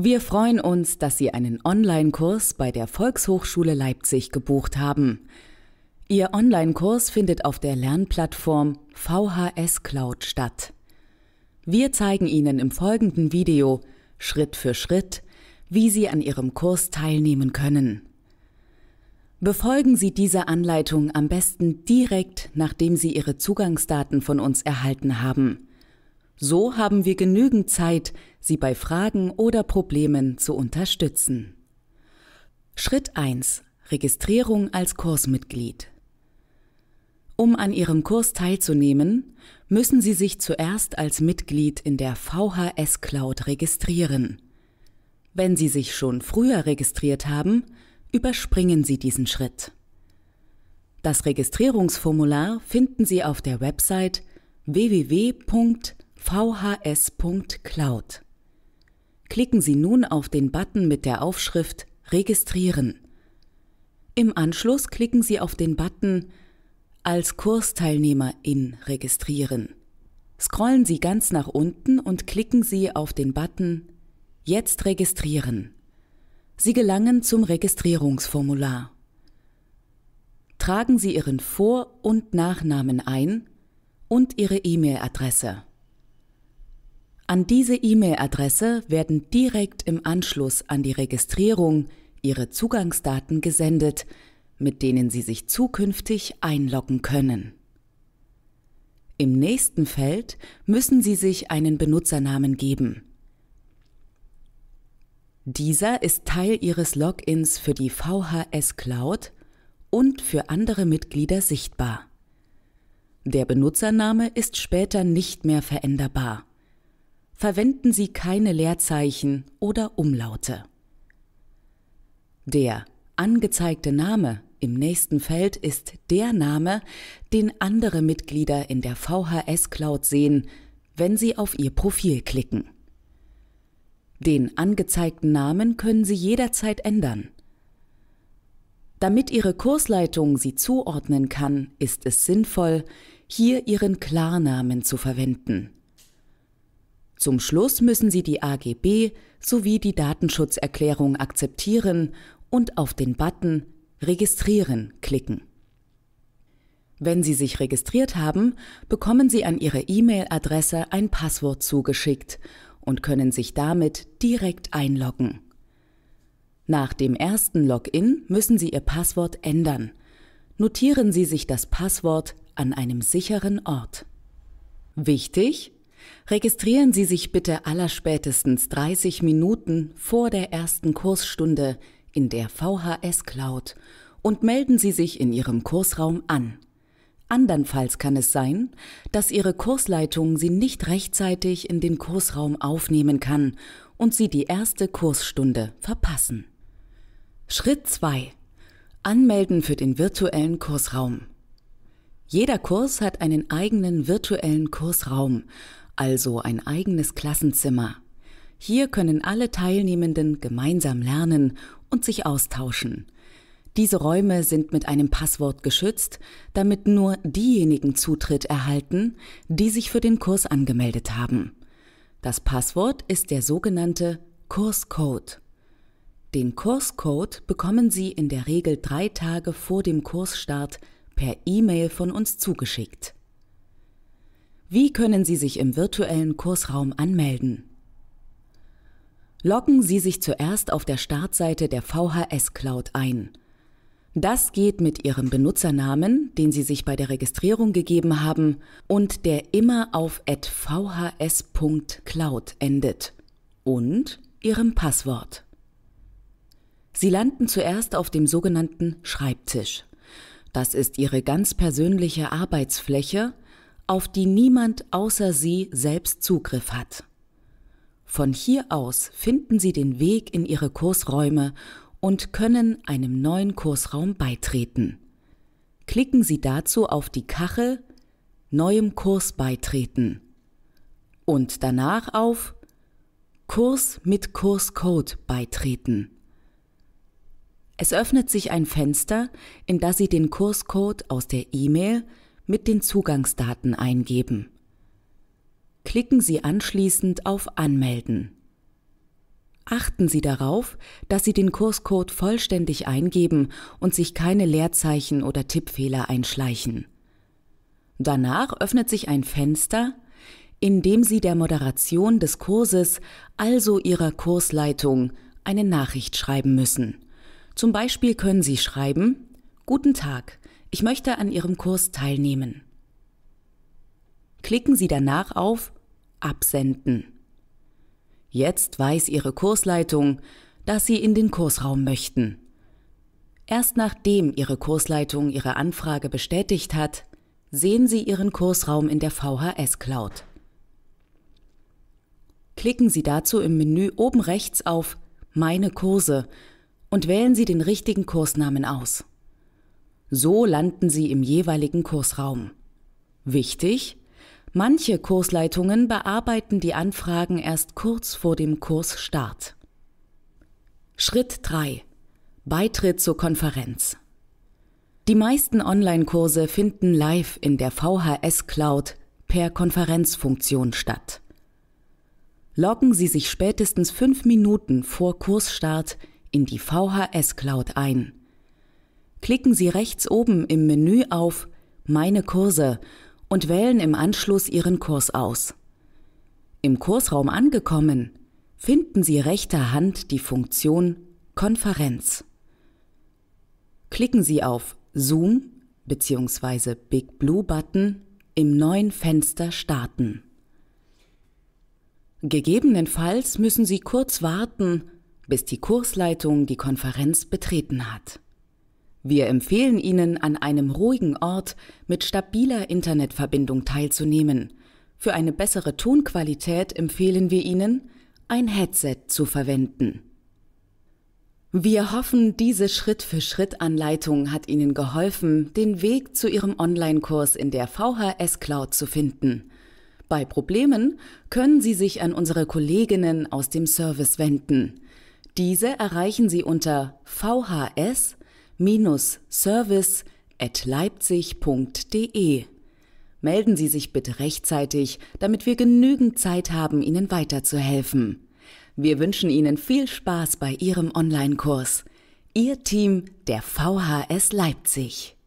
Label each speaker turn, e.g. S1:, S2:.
S1: Wir freuen uns, dass Sie einen Online-Kurs bei der Volkshochschule Leipzig gebucht haben. Ihr Online-Kurs findet auf der Lernplattform VHS Cloud statt. Wir zeigen Ihnen im folgenden Video Schritt für Schritt, wie Sie an Ihrem Kurs teilnehmen können. Befolgen Sie diese Anleitung am besten direkt, nachdem Sie Ihre Zugangsdaten von uns erhalten haben. So haben wir genügend Zeit, Sie bei Fragen oder Problemen zu unterstützen. Schritt 1. Registrierung als Kursmitglied. Um an Ihrem Kurs teilzunehmen, müssen Sie sich zuerst als Mitglied in der VHS Cloud registrieren. Wenn Sie sich schon früher registriert haben, überspringen Sie diesen Schritt. Das Registrierungsformular finden Sie auf der Website www.vhs.de vhs.cloud. Klicken Sie nun auf den Button mit der Aufschrift Registrieren. Im Anschluss klicken Sie auf den Button Als Kursteilnehmerin registrieren. Scrollen Sie ganz nach unten und klicken Sie auf den Button Jetzt registrieren. Sie gelangen zum Registrierungsformular. Tragen Sie Ihren Vor- und Nachnamen ein und Ihre E-Mail-Adresse. An diese E-Mail-Adresse werden direkt im Anschluss an die Registrierung Ihre Zugangsdaten gesendet, mit denen Sie sich zukünftig einloggen können. Im nächsten Feld müssen Sie sich einen Benutzernamen geben. Dieser ist Teil Ihres Logins für die VHS Cloud und für andere Mitglieder sichtbar. Der Benutzername ist später nicht mehr veränderbar verwenden Sie keine Leerzeichen oder Umlaute. Der angezeigte Name im nächsten Feld ist der Name, den andere Mitglieder in der VHS Cloud sehen, wenn Sie auf Ihr Profil klicken. Den angezeigten Namen können Sie jederzeit ändern. Damit Ihre Kursleitung Sie zuordnen kann, ist es sinnvoll, hier Ihren Klarnamen zu verwenden. Zum Schluss müssen Sie die AGB sowie die Datenschutzerklärung akzeptieren und auf den Button Registrieren klicken. Wenn Sie sich registriert haben, bekommen Sie an Ihre E-Mail-Adresse ein Passwort zugeschickt und können sich damit direkt einloggen. Nach dem ersten Login müssen Sie Ihr Passwort ändern. Notieren Sie sich das Passwort an einem sicheren Ort. Wichtig, Registrieren Sie sich bitte allerspätestens 30 Minuten vor der ersten Kursstunde in der VHS Cloud und melden Sie sich in Ihrem Kursraum an. Andernfalls kann es sein, dass Ihre Kursleitung Sie nicht rechtzeitig in den Kursraum aufnehmen kann und Sie die erste Kursstunde verpassen. Schritt 2. Anmelden für den virtuellen Kursraum. Jeder Kurs hat einen eigenen virtuellen Kursraum, also ein eigenes Klassenzimmer. Hier können alle Teilnehmenden gemeinsam lernen und sich austauschen. Diese Räume sind mit einem Passwort geschützt, damit nur diejenigen Zutritt erhalten, die sich für den Kurs angemeldet haben. Das Passwort ist der sogenannte Kurscode. Den Kurscode bekommen Sie in der Regel drei Tage vor dem Kursstart per E-Mail von uns zugeschickt. Wie können Sie sich im virtuellen Kursraum anmelden? Loggen Sie sich zuerst auf der Startseite der VHS Cloud ein. Das geht mit Ihrem Benutzernamen, den Sie sich bei der Registrierung gegeben haben und der immer auf vhs.cloud endet und Ihrem Passwort. Sie landen zuerst auf dem sogenannten Schreibtisch. Das ist Ihre ganz persönliche Arbeitsfläche, auf die niemand außer Sie selbst Zugriff hat. Von hier aus finden Sie den Weg in Ihre Kursräume und können einem neuen Kursraum beitreten. Klicken Sie dazu auf die Kachel Neuem Kurs beitreten und danach auf Kurs mit Kurscode beitreten. Es öffnet sich ein Fenster, in das Sie den Kurscode aus der E-Mail mit den Zugangsdaten eingeben. Klicken Sie anschließend auf Anmelden. Achten Sie darauf, dass Sie den Kurscode vollständig eingeben und sich keine Leerzeichen oder Tippfehler einschleichen. Danach öffnet sich ein Fenster, in dem Sie der Moderation des Kurses, also Ihrer Kursleitung, eine Nachricht schreiben müssen. Zum Beispiel können Sie schreiben Guten Tag, ich möchte an Ihrem Kurs teilnehmen. Klicken Sie danach auf Absenden. Jetzt weiß Ihre Kursleitung, dass Sie in den Kursraum möchten. Erst nachdem Ihre Kursleitung Ihre Anfrage bestätigt hat, sehen Sie Ihren Kursraum in der VHS Cloud. Klicken Sie dazu im Menü oben rechts auf Meine Kurse und wählen Sie den richtigen Kursnamen aus. So landen sie im jeweiligen Kursraum. Wichtig, manche Kursleitungen bearbeiten die Anfragen erst kurz vor dem Kursstart. Schritt 3. Beitritt zur Konferenz. Die meisten Online-Kurse finden live in der VHS Cloud per Konferenzfunktion statt. Loggen Sie sich spätestens fünf Minuten vor Kursstart in die VHS Cloud ein. Klicken Sie rechts oben im Menü auf Meine Kurse und wählen im Anschluss Ihren Kurs aus. Im Kursraum angekommen, finden Sie rechter Hand die Funktion Konferenz. Klicken Sie auf Zoom bzw. Big Blue Button im neuen Fenster Starten. Gegebenenfalls müssen Sie kurz warten, bis die Kursleitung die Konferenz betreten hat. Wir empfehlen Ihnen, an einem ruhigen Ort mit stabiler Internetverbindung teilzunehmen. Für eine bessere Tonqualität empfehlen wir Ihnen, ein Headset zu verwenden. Wir hoffen, diese Schritt-für-Schritt-Anleitung hat Ihnen geholfen, den Weg zu Ihrem Online-Kurs in der VHS Cloud zu finden. Bei Problemen können Sie sich an unsere Kolleginnen aus dem Service wenden. Diese erreichen Sie unter vhs.com service at leipzig.de. Melden Sie sich bitte rechtzeitig, damit wir genügend Zeit haben, Ihnen weiterzuhelfen. Wir wünschen Ihnen viel Spaß bei Ihrem Online-Kurs. Ihr Team der VHS Leipzig.